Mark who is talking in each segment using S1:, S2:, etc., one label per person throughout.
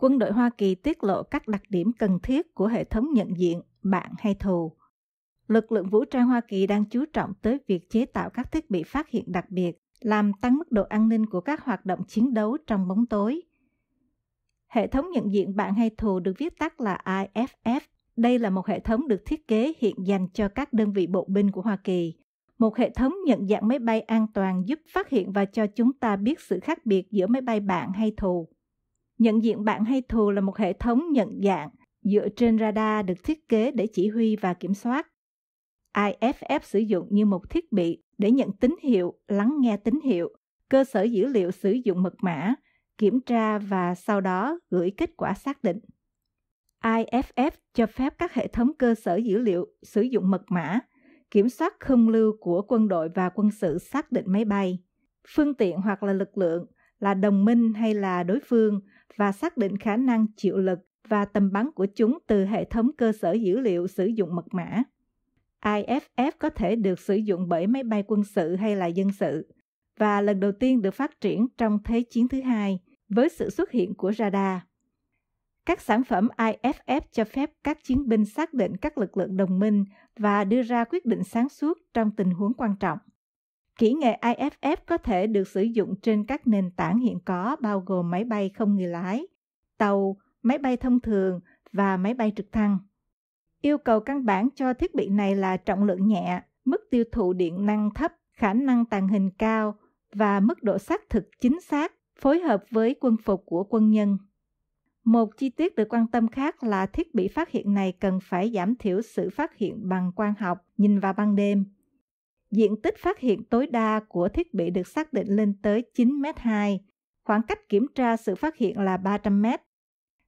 S1: quân đội Hoa Kỳ tiết lộ các đặc điểm cần thiết của hệ thống nhận diện bạn hay thù. Lực lượng vũ trang Hoa Kỳ đang chú trọng tới việc chế tạo các thiết bị phát hiện đặc biệt, làm tăng mức độ an ninh của các hoạt động chiến đấu trong bóng tối. Hệ thống nhận diện bạn hay thù được viết tắt là IFF. Đây là một hệ thống được thiết kế hiện dành cho các đơn vị bộ binh của Hoa Kỳ. Một hệ thống nhận dạng máy bay an toàn giúp phát hiện và cho chúng ta biết sự khác biệt giữa máy bay bạn hay thù. Nhận diện bạn hay thù là một hệ thống nhận dạng dựa trên radar được thiết kế để chỉ huy và kiểm soát. IFF sử dụng như một thiết bị để nhận tín hiệu, lắng nghe tín hiệu, cơ sở dữ liệu sử dụng mật mã, kiểm tra và sau đó gửi kết quả xác định. IFF cho phép các hệ thống cơ sở dữ liệu sử dụng mật mã, kiểm soát không lưu của quân đội và quân sự xác định máy bay, phương tiện hoặc là lực lượng là đồng minh hay là đối phương và xác định khả năng chịu lực và tầm bắn của chúng từ hệ thống cơ sở dữ liệu sử dụng mật mã. IFF có thể được sử dụng bởi máy bay quân sự hay là dân sự và lần đầu tiên được phát triển trong Thế chiến thứ hai với sự xuất hiện của radar. Các sản phẩm IFF cho phép các chiến binh xác định các lực lượng đồng minh và đưa ra quyết định sáng suốt trong tình huống quan trọng. Kỹ nghệ IFF có thể được sử dụng trên các nền tảng hiện có bao gồm máy bay không người lái, tàu, máy bay thông thường và máy bay trực thăng. Yêu cầu căn bản cho thiết bị này là trọng lượng nhẹ, mức tiêu thụ điện năng thấp, khả năng tàng hình cao và mức độ xác thực chính xác phối hợp với quân phục của quân nhân. Một chi tiết được quan tâm khác là thiết bị phát hiện này cần phải giảm thiểu sự phát hiện bằng quang học, nhìn vào ban đêm diện tích phát hiện tối đa của thiết bị được xác định lên tới 9m2, khoảng cách kiểm tra sự phát hiện là 300m.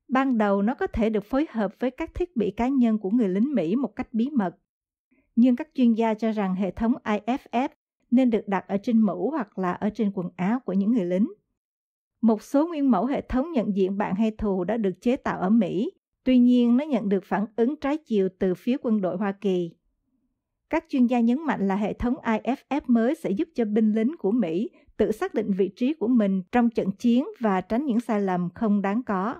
S1: Ban đầu nó có thể được phối hợp với các thiết bị cá nhân của người lính Mỹ một cách bí mật. Nhưng các chuyên gia cho rằng hệ thống IFF nên được đặt ở trên mũ hoặc là ở trên quần áo của những người lính. Một số nguyên mẫu hệ thống nhận diện bạn hay thù đã được chế tạo ở Mỹ, tuy nhiên nó nhận được phản ứng trái chiều từ phía quân đội Hoa Kỳ. Các chuyên gia nhấn mạnh là hệ thống IFF mới sẽ giúp cho binh lính của Mỹ tự xác định vị trí của mình trong trận chiến và tránh những sai lầm không đáng có.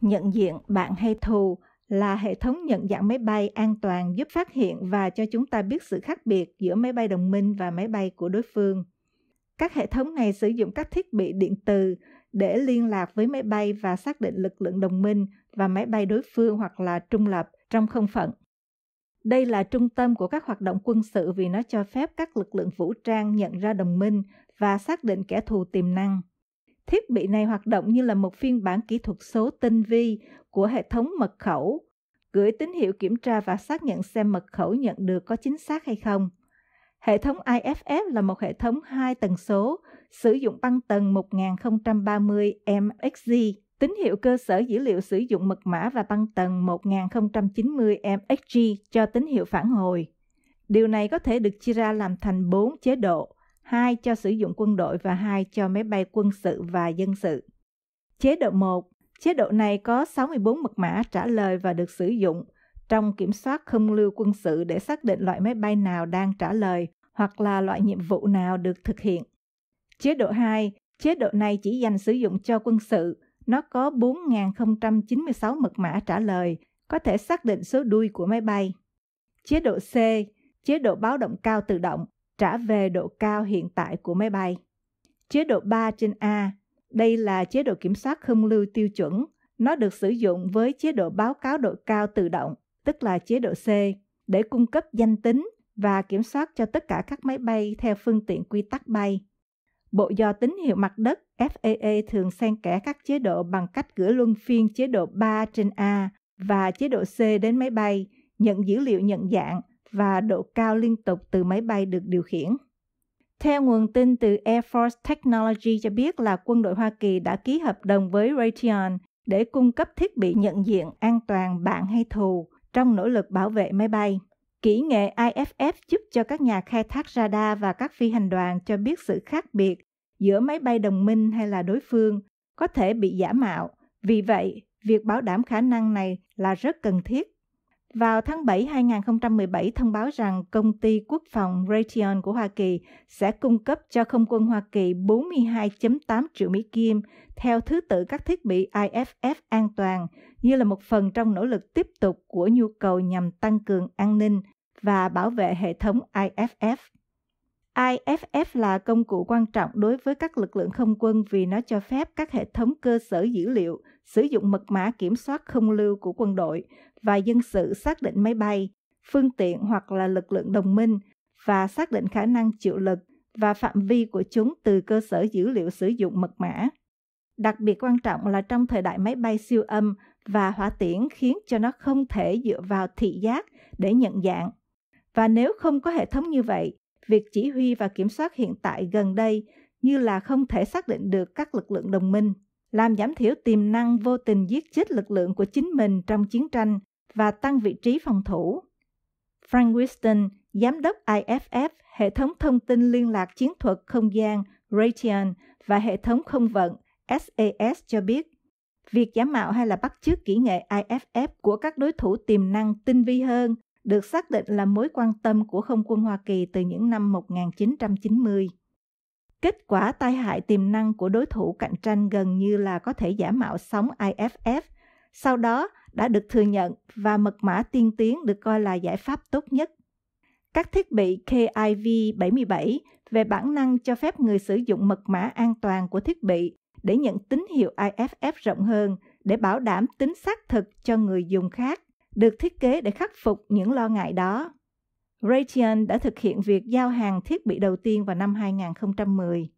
S1: Nhận diện bạn hay thù là hệ thống nhận dạng máy bay an toàn giúp phát hiện và cho chúng ta biết sự khác biệt giữa máy bay đồng minh và máy bay của đối phương. Các hệ thống này sử dụng các thiết bị điện từ để liên lạc với máy bay và xác định lực lượng đồng minh và máy bay đối phương hoặc là trung lập trong không phận. Đây là trung tâm của các hoạt động quân sự vì nó cho phép các lực lượng vũ trang nhận ra đồng minh và xác định kẻ thù tiềm năng. Thiết bị này hoạt động như là một phiên bản kỹ thuật số tinh vi của hệ thống mật khẩu, gửi tín hiệu kiểm tra và xác nhận xem mật khẩu nhận được có chính xác hay không. Hệ thống IFF là một hệ thống hai tần số, sử dụng băng tần 1030 MXG Tín hiệu cơ sở dữ liệu sử dụng mật mã và băng tần 1090 MXG cho tín hiệu phản hồi. Điều này có thể được chia ra làm thành 4 chế độ, 2 cho sử dụng quân đội và 2 cho máy bay quân sự và dân sự. Chế độ 1, chế độ này có 64 mật mã trả lời và được sử dụng trong kiểm soát không lưu quân sự để xác định loại máy bay nào đang trả lời hoặc là loại nhiệm vụ nào được thực hiện. Chế độ 2, chế độ này chỉ dành sử dụng cho quân sự nó có 4.096 mật mã trả lời, có thể xác định số đuôi của máy bay. Chế độ C, chế độ báo động cao tự động, trả về độ cao hiện tại của máy bay. Chế độ 3 trên A, đây là chế độ kiểm soát không lưu tiêu chuẩn. Nó được sử dụng với chế độ báo cáo độ cao tự động, tức là chế độ C, để cung cấp danh tính và kiểm soát cho tất cả các máy bay theo phương tiện quy tắc bay. Bộ dò tín hiệu mặt đất FAA thường xen kẽ các chế độ bằng cách gửi luân phiên chế độ 3 trên A và chế độ C đến máy bay, nhận dữ liệu nhận dạng và độ cao liên tục từ máy bay được điều khiển. Theo nguồn tin từ Air Force Technology cho biết là quân đội Hoa Kỳ đã ký hợp đồng với Raytheon để cung cấp thiết bị nhận diện an toàn bạn hay thù trong nỗ lực bảo vệ máy bay. Kỹ nghệ IFF giúp cho các nhà khai thác radar và các phi hành đoàn cho biết sự khác biệt giữa máy bay đồng minh hay là đối phương có thể bị giả mạo. Vì vậy, việc bảo đảm khả năng này là rất cần thiết. Vào tháng 7 2017 thông báo rằng công ty quốc phòng Raytheon của Hoa Kỳ sẽ cung cấp cho không quân Hoa Kỳ 42.8 triệu Mỹ Kim theo thứ tự các thiết bị IFF an toàn như là một phần trong nỗ lực tiếp tục của nhu cầu nhằm tăng cường an ninh và bảo vệ hệ thống IFF. IFF là công cụ quan trọng đối với các lực lượng không quân vì nó cho phép các hệ thống cơ sở dữ liệu sử dụng mật mã kiểm soát không lưu của quân đội và dân sự xác định máy bay, phương tiện hoặc là lực lượng đồng minh và xác định khả năng chịu lực và phạm vi của chúng từ cơ sở dữ liệu sử dụng mật mã. Đặc biệt quan trọng là trong thời đại máy bay siêu âm và hỏa tiễn khiến cho nó không thể dựa vào thị giác để nhận dạng. Và nếu không có hệ thống như vậy, việc chỉ huy và kiểm soát hiện tại gần đây như là không thể xác định được các lực lượng đồng minh, làm giảm thiểu tiềm năng vô tình giết chết lực lượng của chính mình trong chiến tranh và tăng vị trí phòng thủ. Frank Winston, giám đốc IFF, hệ thống thông tin liên lạc chiến thuật không gian Raytheon và hệ thống không vận SAS cho biết, việc giả mạo hay là bắt chước kỹ nghệ IFF của các đối thủ tiềm năng tinh vi hơn được xác định là mối quan tâm của không quân Hoa Kỳ từ những năm 1990. Kết quả tai hại tiềm năng của đối thủ cạnh tranh gần như là có thể giả mạo sóng IFF, sau đó đã được thừa nhận và mật mã tiên tiến được coi là giải pháp tốt nhất. Các thiết bị KIV-77 về bản năng cho phép người sử dụng mật mã an toàn của thiết bị để nhận tín hiệu IFF rộng hơn để bảo đảm tính xác thực cho người dùng khác được thiết kế để khắc phục những lo ngại đó. Raytheon đã thực hiện việc giao hàng thiết bị đầu tiên vào năm 2010.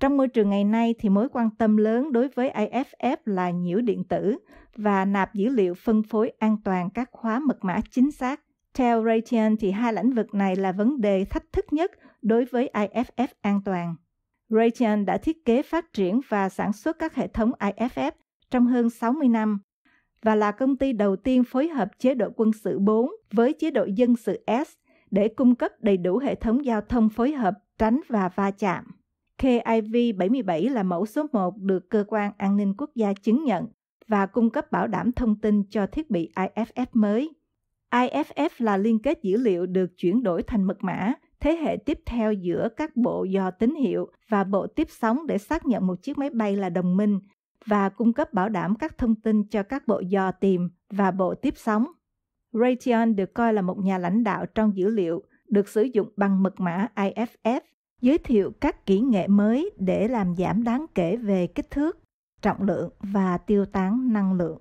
S1: Trong môi trường ngày nay thì mối quan tâm lớn đối với IFF là nhiễu điện tử và nạp dữ liệu phân phối an toàn các khóa mật mã chính xác. Theo Raytheon thì hai lĩnh vực này là vấn đề thách thức nhất đối với IFF an toàn. Raytheon đã thiết kế phát triển và sản xuất các hệ thống IFF trong hơn 60 năm và là công ty đầu tiên phối hợp chế độ quân sự 4 với chế độ dân sự S để cung cấp đầy đủ hệ thống giao thông phối hợp tránh và va chạm. KIV 77 là mẫu số 1 được cơ quan an ninh quốc gia chứng nhận và cung cấp bảo đảm thông tin cho thiết bị IFF mới. IFF là liên kết dữ liệu được chuyển đổi thành mật mã thế hệ tiếp theo giữa các bộ dò tín hiệu và bộ tiếp sóng để xác nhận một chiếc máy bay là đồng minh và cung cấp bảo đảm các thông tin cho các bộ dò tìm và bộ tiếp sóng. Raytheon được coi là một nhà lãnh đạo trong dữ liệu, được sử dụng bằng mật mã IFF, giới thiệu các kỹ nghệ mới để làm giảm đáng kể về kích thước, trọng lượng và tiêu tán năng lượng.